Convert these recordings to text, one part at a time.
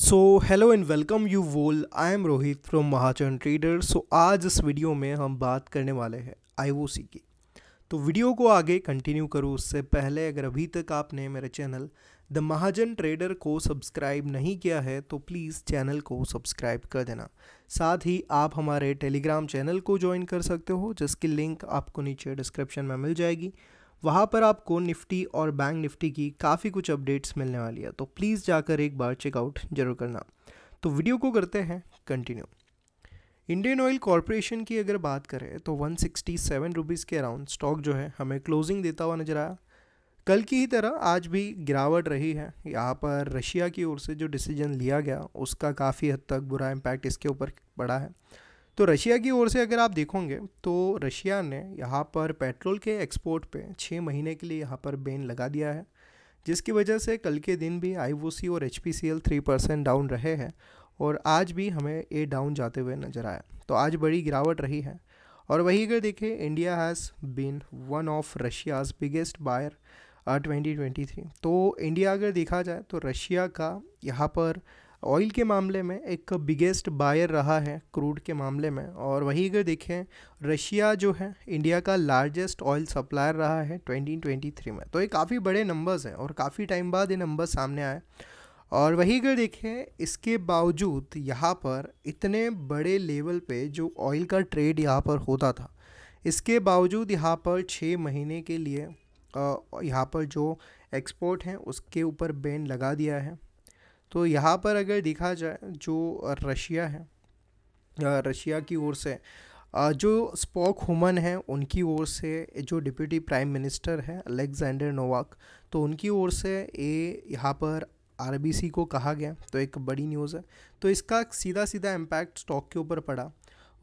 so hello and welcome you all I am Rohit from Mahajan trader so आज इस video में हम बात करने वाले हैं आई की तो वीडियो को आगे कंटिन्यू करो उससे पहले अगर अभी तक आपने मेरे चैनल द महाजन ट्रेडर को सब्सक्राइब नहीं किया है तो प्लीज़ चैनल को सब्सक्राइब कर देना साथ ही आप हमारे टेलीग्राम चैनल को ज्वाइन कर सकते हो जिसकी लिंक आपको नीचे डिस्क्रिप्शन में मिल जाएगी वहाँ पर आपको निफ्टी और बैंक निफ्टी की काफ़ी कुछ अपडेट्स मिलने वाली है तो प्लीज़ जाकर एक बार चेकआउट जरूर करना तो वीडियो को करते हैं कंटिन्यू इंडियन ऑयल कॉरपोरेशन की अगर बात करें तो वन सिक्सटी सेवन के अराउंड स्टॉक जो है हमें क्लोजिंग देता हुआ नजर आया कल की ही तरह आज भी गिरावट रही है यहाँ पर रशिया की ओर से जो डिसीजन लिया गया उसका काफ़ी हद तक बुरा इम्पैक्ट इसके ऊपर पड़ा है तो रशिया की ओर से अगर आप देखोगे तो रशिया ने यहाँ पर पेट्रोल के एक्सपोर्ट पे छः महीने के लिए यहाँ पर बेन लगा दिया है जिसकी वजह से कल के दिन भी आई और H P three percent down रहे हैं और आज भी हमें ये डाउन जाते हुए नज़र आया तो आज बड़ी गिरावट रही है और वही अगर देखें India has been one of Russia's biggest buyer twenty twenty three तो इंडिया अगर देखा जाए तो रशिया का यहाँ पर ऑयल के मामले में एक बिगेस्ट बायर रहा है क्रूड के मामले में और वहीं अगर देखें रशिया जो है इंडिया का लार्जेस्ट ऑयल सप्लायर रहा है 2023 में तो ये काफ़ी बड़े नंबर्स हैं और काफ़ी टाइम बाद ये नंबर सामने आए और वहीं अगर देखें इसके बावजूद यहाँ पर इतने बड़े लेवल पे जो ऑयल का ट्रेड यहाँ पर होता था इसके बावजूद यहाँ पर छः महीने के लिए यहाँ पर जो एक्सपोर्ट हैं उसके ऊपर बैन लगा दिया है तो यहाँ पर अगर देखा जाए जो रशिया है रशिया की ओर से जो स्पॉक हुमन है उनकी ओर से जो डिप्यूटी प्राइम मिनिस्टर है अलेक्जेंडर नोवाक तो उनकी ओर से ये यहाँ पर आर को कहा गया तो एक बड़ी न्यूज़ है तो इसका सीधा सीधा इम्पैक्ट स्टॉक के ऊपर पड़ा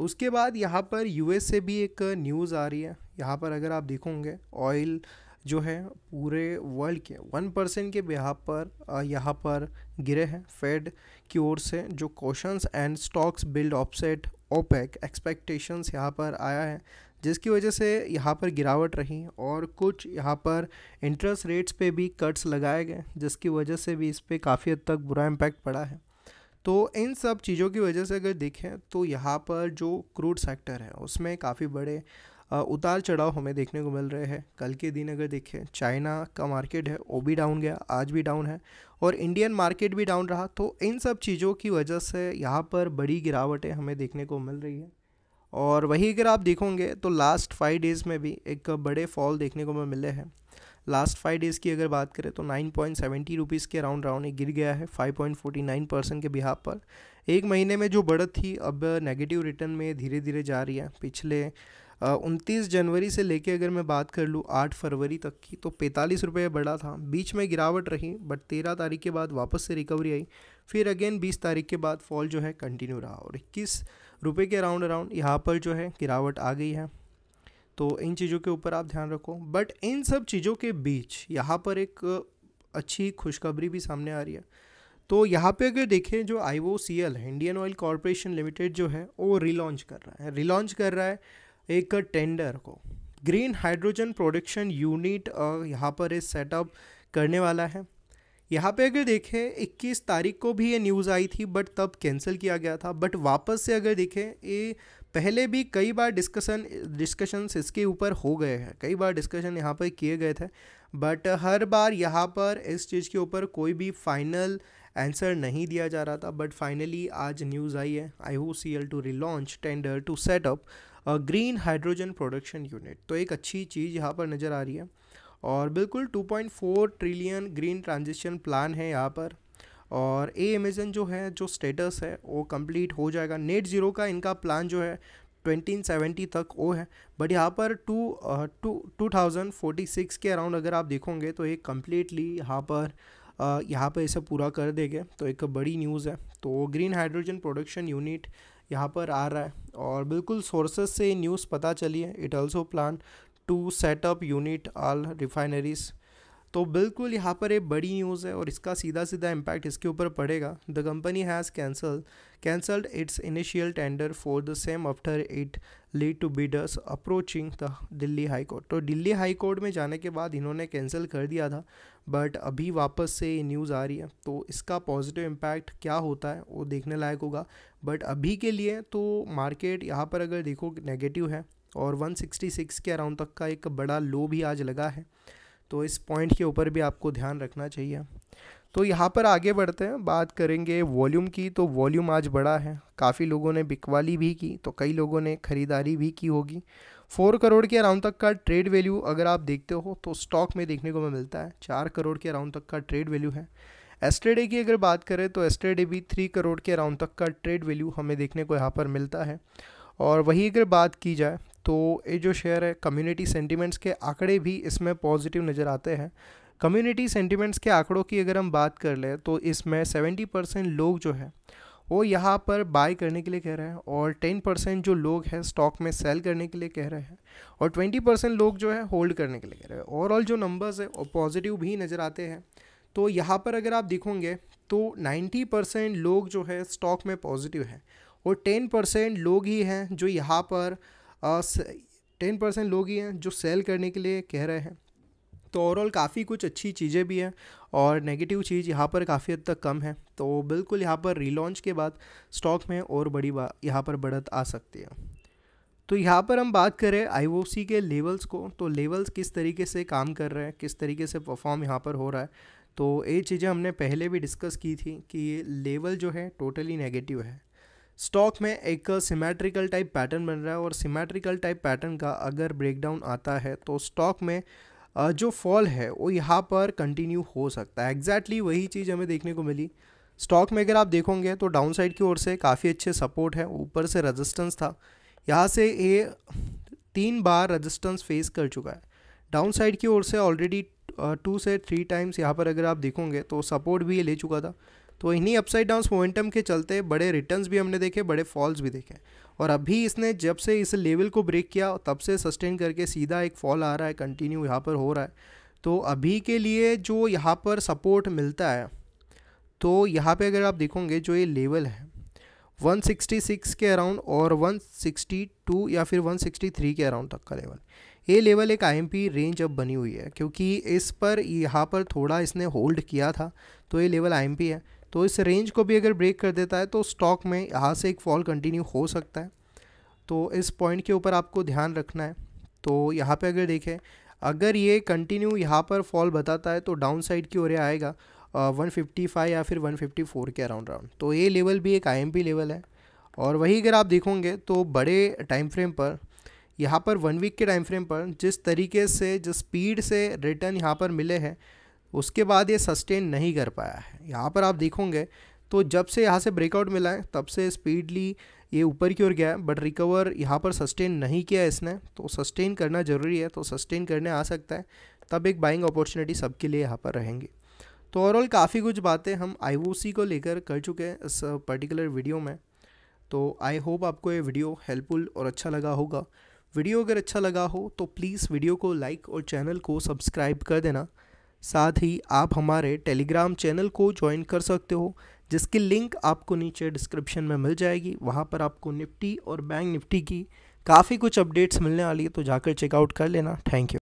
उसके बाद यहाँ पर यूएस से भी एक न्यूज़ आ रही है यहाँ पर अगर आप देखोगे ऑयल जो है पूरे वर्ल्ड के वन परसेंट के बिहार पर यहाँ पर गिरे हैं फेड की ओर से जो questions and stocks build offset OPEC expectations यहाँ पर आया है जिसकी वजह से यहाँ पर गिरावट रही और कुछ यहाँ पर इंटरेस्ट रेट्स पे भी कट्स लगाए गए जिसकी वजह से भी इस पर काफ़ी हद तक बुरा इम्पैक्ट पड़ा है तो इन सब चीज़ों की वजह से अगर देखें तो यहाँ पर जो क्रूड सेक्टर है उसमें काफ़ी बड़े उतार चढ़ाव हमें देखने को मिल रहे हैं कल के दिन अगर देखें चाइना का मार्केट है वो भी डाउन गया आज भी डाउन है और इंडियन मार्केट भी डाउन रहा तो इन सब चीज़ों की वजह से यहाँ पर बड़ी गिरावटें हमें देखने को मिल रही है और वही अगर आप देखोगे तो लास्ट फाइव डेज़ में भी एक बड़े फॉल देखने को मिले हैं लास्ट फाइव डेज़ की अगर बात करें तो नाइन पॉइंट सेवेंटी रुपीज़ के राउंड राउंड गिर गया है five point forty nine percent के बिहार पर एक महीने में जो बढ़त थी अब नेगेटिव रिटर्न में धीरे धीरे जा रही है पिछले उनतीस जनवरी से लेके अगर मैं बात कर लूँ आठ फरवरी तक की तो पैंतालीस रुपये बढ़ा था बीच में गिरावट रही बट तेरह तारीख के बाद वापस से रिकवरी आई फिर अगेन बीस तारीख के बाद फॉल जो है कंटिन्यू रहा और इक्कीस रुपये के अराउंड अराउंड यहाँ पर जो है गिरावट आ गई है तो इन चीज़ों के ऊपर आप ध्यान रखो बट इन सब चीज़ों के बीच यहाँ पर एक अच्छी खुशखबरी भी सामने आ रही है तो यहाँ पे अगर देखें जो आई है इंडियन ऑयल कॉरपोरेशन लिमिटेड जो है वो रिलॉन्च कर रहा है रिलॉन्च कर रहा है एक टेंडर को ग्रीन हाइड्रोजन प्रोडक्शन यूनिट यहाँ पर इस सेटअप करने वाला है यहाँ पे अगर देखें 21 तारीख को भी ये न्यूज़ आई थी बट तब कैंसिल किया गया था बट वापस से अगर देखें ये पहले भी कई बार डिस्कशन डिस्कशंस इसके ऊपर हो गए हैं कई बार डिस्कशन यहाँ पर किए गए थे बट हर बार यहाँ पर इस चीज़ के ऊपर कोई भी फाइनल आंसर नहीं दिया जा रहा था बट फाइनली आज न्यूज़ आई है I O C L to relaunch tender to set up green hydrogen production unit तो एक अच्छी चीज़ यहाँ पर नज़र आ रही है और बिल्कुल 2.4 ट्रिलियन ग्रीन ट्रांजिशन प्लान है यहाँ पर और ए अमेजन जो है जो स्टेटस है वो कंप्लीट हो जाएगा नेट ज़ीरो का इनका प्लान जो है 2070 तक वो है बट यहाँ पर two two two thousand six के अराउंड अगर आप देखोगे तो ये कम्प्लीटली यहाँ पर यहाँ पर इसे पूरा कर देंगे तो एक बड़ी न्यूज़ है तो ग्रीन हाइड्रोजन प्रोडक्शन यूनिट यहाँ पर आ रहा है और बिल्कुल सोर्सेज से न्यूज़ पता चली है it also plan to set up unit all refineries तो बिल्कुल यहाँ पर एक बड़ी न्यूज़ है और इसका सीधा सीधा इम्पैक्ट इसके ऊपर पड़ेगा the company has cancel cancelled its initial tender for the same after it lead to bidders approaching the Delhi high court तो दिल्ली हाई कोर्ट में जाने के बाद इन्होंने कैंसिल कर दिया था बट अभी वापस से ये न्यूज़ आ रही है तो इसका पॉजिटिव इम्पैक्ट क्या होता है वो देखने लायक होगा बट अभी के लिए तो मार्केट यहाँ पर अगर देखो नेगेटिव है और 166 के अराउंड तक का एक बड़ा लो भी आज लगा है तो इस पॉइंट के ऊपर भी आपको ध्यान रखना चाहिए तो यहाँ पर आगे बढ़ते हैं बात करेंगे वॉल्यूम की तो वॉल्यूम आज बड़ा है काफ़ी लोगों ने बिकवाली भी की तो कई लोगों ने ख़रीदारी भी की होगी फोर करोड़ के अराउंड तक का ट्रेड वैल्यू अगर आप देखते हो तो स्टॉक में देखने को मिलता है चार करोड़ के अराउंड तक का ट्रेड वैल्यू है एस्टरडे की अगर बात करें तो एस्टरडे भी थ्री करोड़ के अराउंड तक का ट्रेड वैल्यू हमें देखने को यहाँ पर मिलता है और वही अगर बात की जाए तो ये जो शेयर है कम्युनिटी सेंटिमेंट्स के आंकड़े भी इसमें पॉजिटिव नज़र आते हैं कम्युनिटी सेंटिमेंट्स के आंकड़ों की अगर हम बात कर लें तो इसमें सेवेंटी परसेंट लोग जो है वो यहाँ पर बाय करने के लिए कह रहे हैं और टेन परसेंट जो लोग हैं स्टॉक में सेल करने के लिए कह रहे हैं और ट्वेंटी परसेंट लोग जो है होल्ड करने के लिए कह रहे हैं ओवरऑल जो नंबर्स है वो पॉजिटिव भी नज़र आते हैं तो यहाँ पर अगर आप देखोगे तो नाइन्टी परसेंट लोग जो है स्टॉक में पॉजिटिव हैं और टेन परसेंट लोग ही हैं जो यहाँ पर टेन परसेंट लोग ही हैं जो सेल करने के लिए कह रहे हैं तो ओवरऑल काफ़ी कुछ अच्छी चीज़ें भी हैं और नेगेटिव चीज़ यहाँ पर काफ़ी हद तक कम है तो बिल्कुल यहाँ पर रीलॉन्च के बाद स्टॉक में और बड़ी बात यहाँ पर बढ़त आ सकती है तो यहाँ पर हम बात करें आई के लेवल्स को तो लेवल्स किस तरीके से काम कर रहे हैं किस तरीके से परफॉर्म यहाँ पर हो रहा है तो ये चीज़ें हमने पहले भी डिस्कस की थी कि ये लेवल जो है टोटली नेगेटिव है स्टॉक में एक सिमेट्रिकल टाइप पैटर्न बन रहा है और सिमेट्रिकल टाइप पैटर्न का अगर ब्रेकडाउन आता है तो स्टॉक में जो फॉल है वो यहाँ पर कंटिन्यू हो सकता है एग्जैक्टली exactly वही चीज़ हमें देखने को मिली स्टॉक में अगर आप देखोगे तो डाउन साइड की ओर से काफ़ी अच्छे सपोर्ट है ऊपर से रजिस्टेंस था यहाँ से ये तीन बार रजिस्टेंस फेस कर चुका है डाउन साइड की ओर से ऑलरेडी टू से थ्री टाइम्स यहाँ पर अगर आप देखोगे तो सपोर्ट भी ये ले चुका था तो इन्हीं अपसाइड डाउन मोमेंटम के चलते बड़े रिटर्न्स भी हमने देखे बड़े फॉल्स भी देखे और अभी इसने जब से इस लेवल को ब्रेक किया तब से सस्टेन करके सीधा एक फॉल आ रहा है कंटिन्यू यहाँ पर हो रहा है तो अभी के लिए जो यहाँ पर सपोर्ट मिलता है तो यहाँ पे अगर आप देखोगे जो ये लेवल है 166 के अराउंड और 162 या फिर 163 के अराउंड तक का लेवल ये लेवल एक आईएमपी रेंज अब बनी हुई है क्योंकि इस पर यहाँ पर थोड़ा इसने होल्ड किया था तो ये लेवल आईएमपी है तो इस रेंज को भी अगर ब्रेक कर देता है तो स्टॉक में यहाँ से एक फॉल कंटिन्यू हो सकता है तो इस पॉइंट के ऊपर आपको ध्यान रखना है तो यहाँ पे अगर देखें अगर ये कंटिन्यू यहाँ पर फॉल बताता है तो डाउन साइड की ओर आएगा वन फिफ्टी फाइव या फिर वन फिफ्टी फोर के अराउंड राउंड तो ये लेवल भी एक आई एम पी लेवल है और वही अगर आप देखोगे तो बड़े टाइम फ्रेम पर यहाँ पर वन वीक के टाइम फ्रेम पर जिस तरीके से जिस स्पीड से रिटर्न यहाँ पर मिले हैं उसके बाद ये सस्टेन नहीं कर पाया है यहाँ पर आप देखोगे तो जब से यहाँ से ब्रेकआउट मिला है तब से स्पीडली ये ऊपर की ओर गया है बट रिकवर यहाँ पर सस्टेन नहीं किया है इसने तो सस्टेन करना ज़रूरी है तो सस्टेन करने आ सकता है तब एक बाइंग अपॉर्चुनिटी सबके लिए यहाँ पर रहेंगी तो ओवरऑल काफ़ी कुछ बातें हम आई को लेकर कर चुके हैं इस पर्टिकुलर वीडियो में तो आई होप आपको ये वीडियो हेल्पफुल और अच्छा लगा होगा वीडियो अगर अच्छा लगा हो तो प्लीज़ वीडियो को लाइक और चैनल को सब्सक्राइब कर देना साथ ही आप हमारे टेलीग्राम चैनल को ज्वाइन कर सकते हो जिसकी लिंक आपको नीचे डिस्क्रिप्शन में मिल जाएगी वहाँ पर आपको निफ्टी और बैंक निफ्टी की काफ़ी कुछ अपडेट्स मिलने वाली है तो जाकर चेकआउट कर लेना थैंक यू